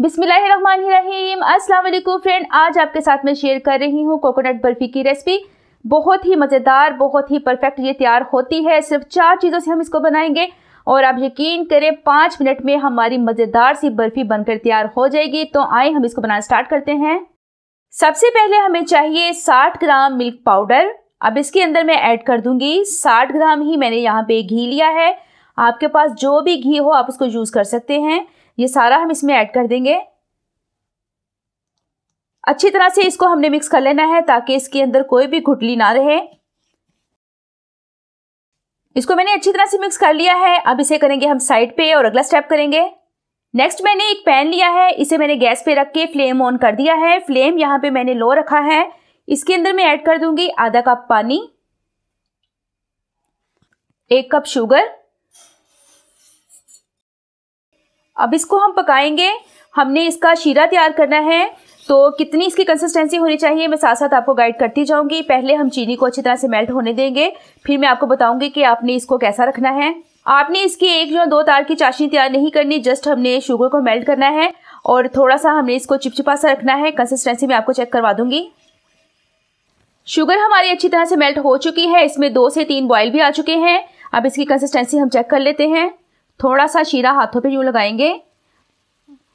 बिसमीम फ्रेंड आज आपके साथ मैं शेयर कर रही हूँ कोकोनट बर्फ़ी की रेसिपी बहुत ही मज़ेदार बहुत ही परफेक्ट ये तैयार होती है सिर्फ चार चीज़ों से हम इसको बनाएंगे और आप यकीन करें पाँच मिनट में हमारी मज़ेदार सी बर्फ़ी बनकर तैयार हो जाएगी तो आए हम इसको बनाना स्टार्ट करते हैं सबसे पहले हमें चाहिए साठ ग्राम मिल्क पाउडर अब इसके अंदर मैं ऐड कर दूंगी साठ ग्राम ही मैंने यहाँ पे घी लिया है आपके पास जो भी घी हो आप उसको यूज़ कर सकते हैं ये सारा हम इसमें ऐड कर देंगे अच्छी तरह से इसको हमने मिक्स कर लेना है ताकि इसके अंदर कोई भी घुटली ना रहे इसको मैंने अच्छी तरह से मिक्स कर लिया है अब इसे करेंगे हम साइड पे और अगला स्टेप करेंगे नेक्स्ट मैंने एक पैन लिया है इसे मैंने गैस पे रख के फ्लेम ऑन कर दिया है फ्लेम यहाँ पे मैंने लो रखा है इसके अंदर मैं ऐड कर दूंगी आधा कप पानी एक कप शुगर अब इसको हम पकाएंगे हमने इसका शीरा तैयार करना है तो कितनी इसकी कंसिस्टेंसी होनी चाहिए मैं साथ साथ आपको गाइड करती जाऊंगी पहले हम चीनी को अच्छी तरह से मेल्ट होने देंगे फिर मैं आपको बताऊंगी कि आपने इसको कैसा रखना है आपने इसकी एक जो दो तार की चाशनी तैयार नहीं करनी जस्ट हमने शुगर को मेल्ट करना है और थोड़ा सा हमने इसको चिपचिपा सा रखना है कंसिस्टेंसी मैं आपको चेक करवा दूंगी शुगर हमारी अच्छी तरह से मेल्ट हो चुकी है इसमें दो से तीन बॉयल भी आ चुके हैं अब इसकी कंसिस्टेंसी हम चेक कर लेते हैं थोड़ा सा शीरा हाथों पे यूँ लगाएंगे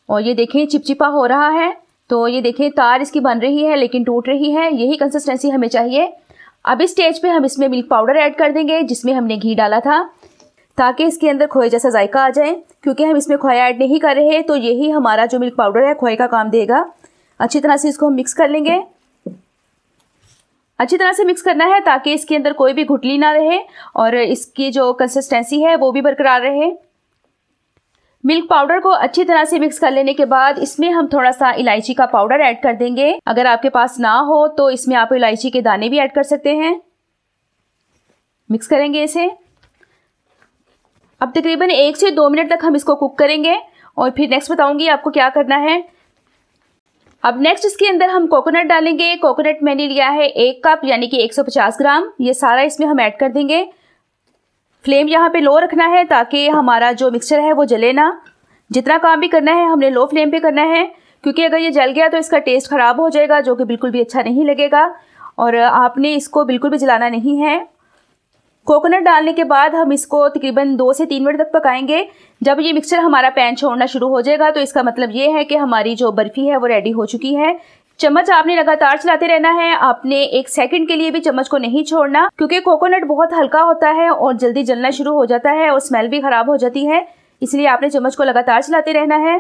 और ये देखें चिपचिपा हो रहा है तो ये देखें तार इसकी बन रही है लेकिन टूट रही है यही कंसिस्टेंसी हमें चाहिए अब इस स्टेज पे हम इसमें मिल्क पाउडर ऐड कर देंगे जिसमें हमने घी डाला था ताकि इसके अंदर खोए जैसा जायका आ जाए क्योंकि हम इसमें खोया ऐड नहीं कर रहे तो यही हमारा जो मिल्क पाउडर है खोए का काम देगा अच्छी तरह से इसको हम मिक्स कर लेंगे अच्छी तरह से मिक्स करना है ताकि इसके अंदर कोई भी घुटली ना रहे और इसकी जो कंसिस्टेंसी है वो भी बरकरार रहे मिल्क पाउडर को अच्छी तरह से मिक्स कर लेने के बाद इसमें हम थोड़ा सा इलायची का पाउडर ऐड कर देंगे अगर आपके पास ना हो तो इसमें आप इलायची के दाने भी ऐड कर सकते हैं मिक्स करेंगे इसे अब तकरीबन एक से दो मिनट तक हम इसको कुक करेंगे और फिर नेक्स्ट बताऊंगी आपको क्या करना है अब नेक्स्ट इसके अंदर हम कोकोनट डालेंगे कोकोनट मैंने लिया है एक कप यानी कि 150 ग्राम ये सारा इसमें हम ऐड कर देंगे फ्लेम यहाँ पे लो रखना है ताकि हमारा जो मिक्सचर है वो जले ना जितना काम भी करना है हमने लो फ्लेम पे करना है क्योंकि अगर ये जल गया तो इसका टेस्ट ख़राब हो जाएगा जो कि बिल्कुल भी अच्छा नहीं लगेगा और आपने इसको बिल्कुल भी जलाना नहीं है कोकोनट डालने के बाद हम इसको तकरीबन दो से तीन मिनट तक पकाएंगे जब ये मिक्सचर हमारा पैन छोड़ना शुरू हो जाएगा तो इसका मतलब ये है कि हमारी जो बर्फ़ी है वो रेडी हो चुकी है चम्मच आपने लगातार चलाते रहना है आपने एक सेकंड के लिए भी चम्मच को नहीं छोड़ना क्योंकि कोकोनट बहुत हल्का होता है और जल्दी जलना शुरू हो जाता है और स्मेल भी खराब हो जाती है इसलिए आपने चम्मच को लगातार चलाते रहना है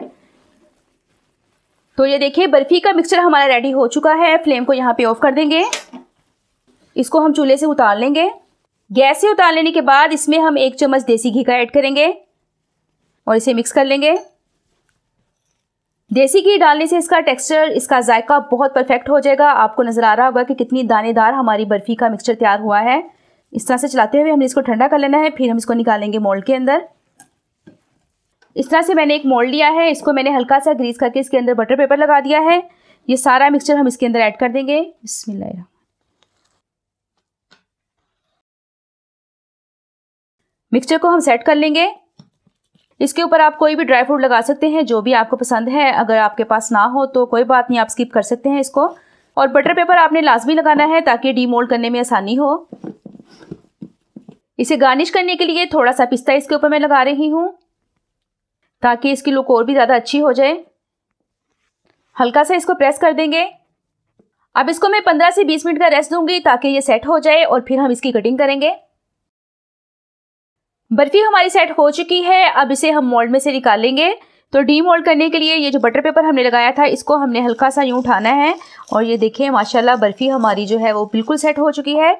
तो ये देखिए बर्फी का मिक्सचर हमारा रेडी हो चुका है फ्लेम को यहाँ पे ऑफ कर देंगे इसको हम चूल्हे से उतार लेंगे गैस से उतार लेने के बाद इसमें हम एक चम्मच देसी घी का ऐड करेंगे और इसे मिक्स कर लेंगे देसी घी डालने से इसका टेक्सचर इसका जायका बहुत परफेक्ट हो जाएगा आपको नज़र आ रहा होगा कि कितनी दानेदार हमारी बर्फ़ी का मिक्सचर तैयार हुआ है इस तरह से चलाते हुए हमने इसको ठंडा कर लेना है फिर हम इसको निकालेंगे मोल्ड के अंदर इस तरह से मैंने एक मोल्ड लिया है इसको मैंने हल्का सा ग्रीस करके इसके अंदर बटर पेपर लगा दिया है ये सारा मिक्सचर हम इसके अंदर ऐड कर देंगे इसमें मिक्सचर को हम सेट कर लेंगे इसके ऊपर आप कोई भी ड्राई फ्रूट लगा सकते हैं जो भी आपको पसंद है अगर आपके पास ना हो तो कोई बात नहीं आप स्किप कर सकते हैं इसको और बटर पेपर आपने लाजमी लगाना है ताकि डीमोल्ड करने में आसानी हो इसे गार्निश करने के लिए थोड़ा सा पिस्ता इसके ऊपर मैं लगा रही हूँ ताकि इसकी लुक और भी ज़्यादा अच्छी हो जाए हल्का सा इसको प्रेस कर देंगे अब इसको मैं 15 से 20 मिनट का रेस्ट दूंगी ताकि ये सेट हो जाए और फिर हम इसकी कटिंग करेंगे बर्फी हमारी सेट हो चुकी है अब इसे हम मोल्ड में से निकालेंगे तो डी मोल्ड करने के लिए ये जो बटर पेपर हमने लगाया था इसको हमने हल्का सा यूँ उठाना है और ये देखें माशाल्लाह बर्फ़ी हमारी जो है वो बिल्कुल सेट हो चुकी है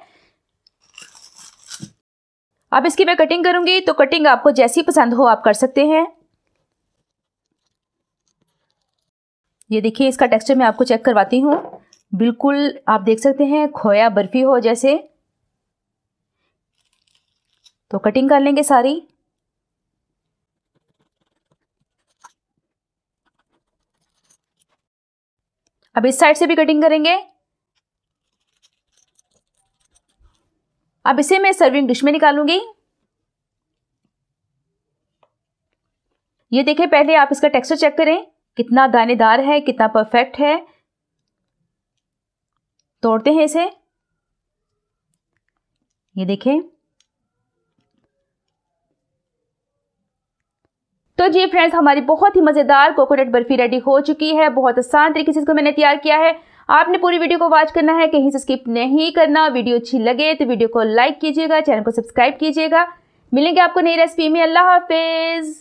अब इसकी मैं कटिंग करूँगी तो कटिंग आपको जैसी पसंद हो आप कर सकते हैं ये देखिए इसका टेक्सचर मैं आपको चेक करवाती हूँ बिल्कुल आप देख सकते हैं खोया बर्फ़ी हो जैसे तो कटिंग कर लेंगे सारी अब इस साइड से भी कटिंग करेंगे अब इसे मैं सर्विंग डिश में निकालूंगी ये देखें पहले आप इसका टेक्सचर चेक करें कितना दानेदार है कितना परफेक्ट है तोड़ते हैं इसे ये देखें जी फ्रेंड्स हमारी बहुत ही मज़ेदार कोकोनट बर्फ़ी रेडी हो चुकी है बहुत आसान तरीके से इसको मैंने तैयार किया है आपने पूरी वीडियो को वॉच करना है कहीं से स्किप नहीं करना वीडियो अच्छी लगे तो वीडियो को लाइक कीजिएगा चैनल को सब्सक्राइब कीजिएगा मिलेंगे आपको नई रेसिपी में अल्लाह हाफिज़